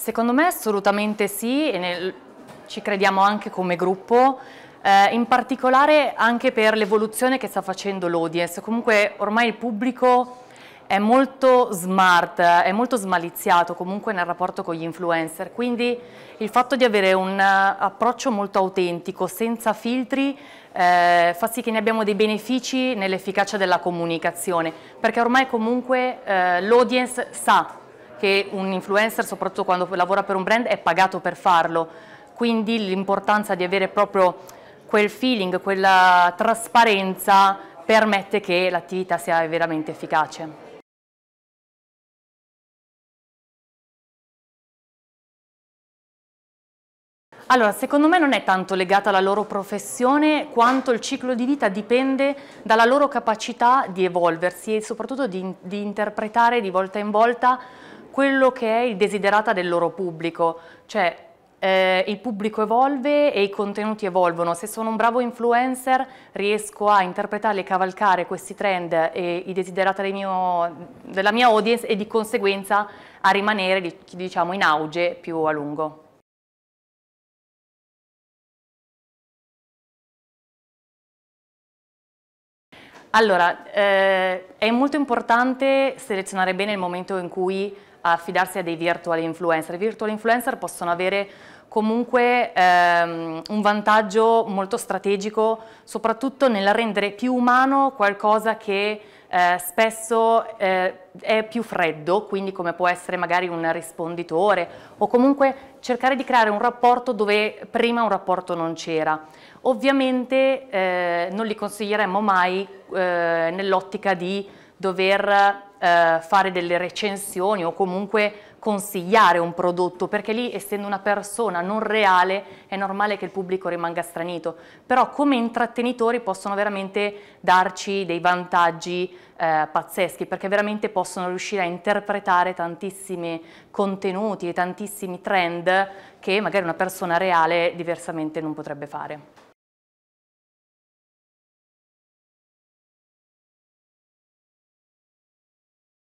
Secondo me assolutamente sì, e nel, ci crediamo anche come gruppo, eh, in particolare anche per l'evoluzione che sta facendo l'audience. Comunque ormai il pubblico è molto smart, è molto smaliziato comunque nel rapporto con gli influencer, quindi il fatto di avere un eh, approccio molto autentico, senza filtri, eh, fa sì che ne abbiamo dei benefici nell'efficacia della comunicazione, perché ormai comunque eh, l'audience sa che un influencer, soprattutto quando lavora per un brand, è pagato per farlo. Quindi l'importanza di avere proprio quel feeling, quella trasparenza permette che l'attività sia veramente efficace. Allora, secondo me non è tanto legata alla loro professione quanto il ciclo di vita dipende dalla loro capacità di evolversi e soprattutto di, di interpretare di volta in volta quello che è il desiderata del loro pubblico, cioè eh, il pubblico evolve e i contenuti evolvono. Se sono un bravo influencer riesco a interpretare e cavalcare questi trend e i desiderata mio, della mia audience e di conseguenza a rimanere diciamo, in auge più a lungo. Allora, eh, è molto importante selezionare bene il momento in cui affidarsi a dei virtual influencer. I virtual influencer possono avere comunque ehm, un vantaggio molto strategico, soprattutto nel rendere più umano qualcosa che eh, spesso eh, è più freddo, quindi come può essere magari un risponditore o comunque cercare di creare un rapporto dove prima un rapporto non c'era. Ovviamente eh, non li consiglieremmo mai eh, nell'ottica di dover eh, fare delle recensioni o comunque consigliare un prodotto, perché lì essendo una persona non reale è normale che il pubblico rimanga stranito, però come intrattenitori possono veramente darci dei vantaggi eh, pazzeschi, perché veramente possono riuscire a interpretare tantissimi contenuti e tantissimi trend che magari una persona reale diversamente non potrebbe fare.